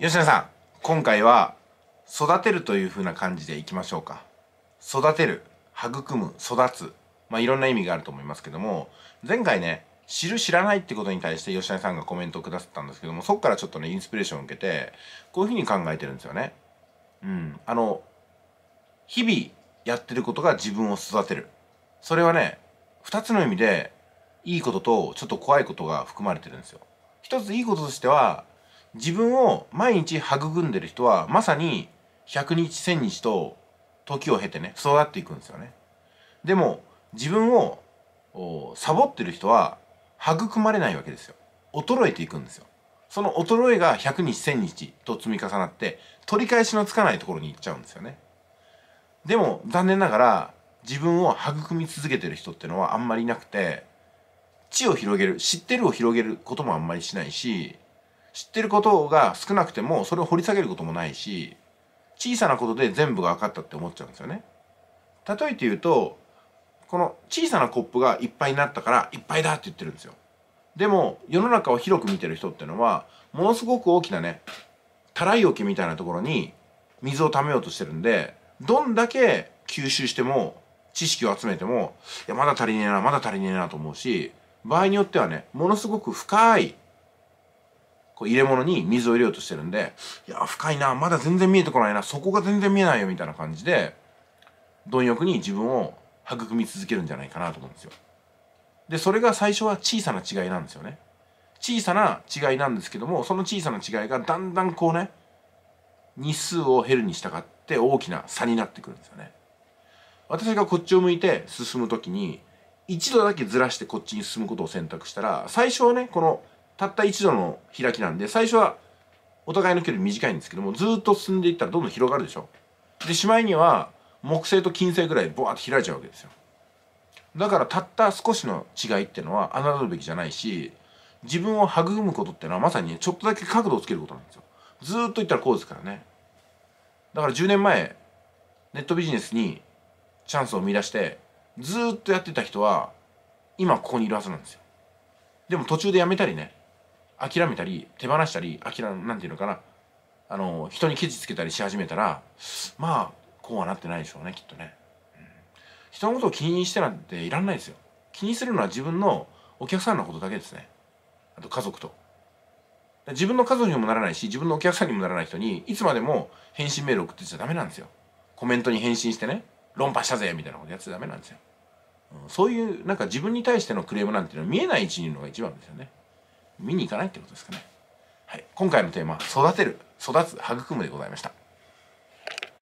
吉野さん今回は育てるというふうな感じでいきましょうか育てる育む育つまあいろんな意味があると思いますけども前回ね知る知らないってことに対して吉野さんがコメントをくださったんですけどもそこからちょっとねインスピレーションを受けてこういうふうに考えてるんですよねうんあの日々やってることが自分を育てるそれはね二つの意味でいいこととちょっと怖いことが含まれてるんですよ一ついいこととしては自分を毎日育んでる人はまさに100日1000日と時を経てね育っていくんですよねでも自分をサボってる人は育まれないわけですよ衰えていくんですよその衰えが100日1000日と積み重なって取り返しのつかないところに行っちゃうんですよねでも残念ながら自分を育み続けてる人ってのはあんまりいなくて知を広げる知ってるを広げることもあんまりしないし知ってることが少なくてもそれを掘り下げることもないし小さなことで全部が分かったって思っちゃうんですよね。例えて言うとこの小さなコップがいっぱいになったからいっぱいだって言ってるんですよ。でも世の中を広く見てる人ってのはものすごく大きなねたらい置きみたいなところに水をためようとしてるんでどんだけ吸収しても知識を集めてもいやまだ足りねえなまだ足りねえなと思うし場合によってはねものすごく深いこう入れ物に水を入れようとしてるんで、いや、深いな、まだ全然見えてこないな、そこが全然見えないよ、みたいな感じで、貪欲に自分を育み続けるんじゃないかなと思うんですよ。で、それが最初は小さな違いなんですよね。小さな違いなんですけども、その小さな違いがだんだんこうね、日数を減るに従って大きな差になってくるんですよね。私がこっちを向いて進む時に、一度だけずらしてこっちに進むことを選択したら、最初はね、このたった一度の開きなんで最初はお互いの距離短いんですけどもずっと進んでいったらどんどん広がるでしょでしまいには木星と金星ぐらいボワーッと開いちゃうわけですよだからたった少しの違いっていうのは侮るべきじゃないし自分を育むことってのはまさにちょっとだけ角度をつけることなんですよずっといったらこうですからねだから10年前ネットビジネスにチャンスを見出してずっとやってた人は今ここにいるはずなんですよでも途中でやめたりね諦めたり手放したり諦めなんていうのかなあの人にケチつけたりし始めたらまあこうはなってないでしょうねきっとね、うん、人のことを気にしてなんていらんないですよ気にするのは自分のお客さんのことだけですねあと家族と自分の家族にもならないし自分のお客さんにもならない人にいつまでも返信メール送ってちゃダメなんですよコメントに返信してね論破したぜみたいなことやっちゃダメなんですよ、うん、そういうなんか自分に対してのクレームなんていうのは見えない位置にいるのが一番ですよね見に行かないってことですかね。はい、今回のテーマは育てる育つ育むでございました。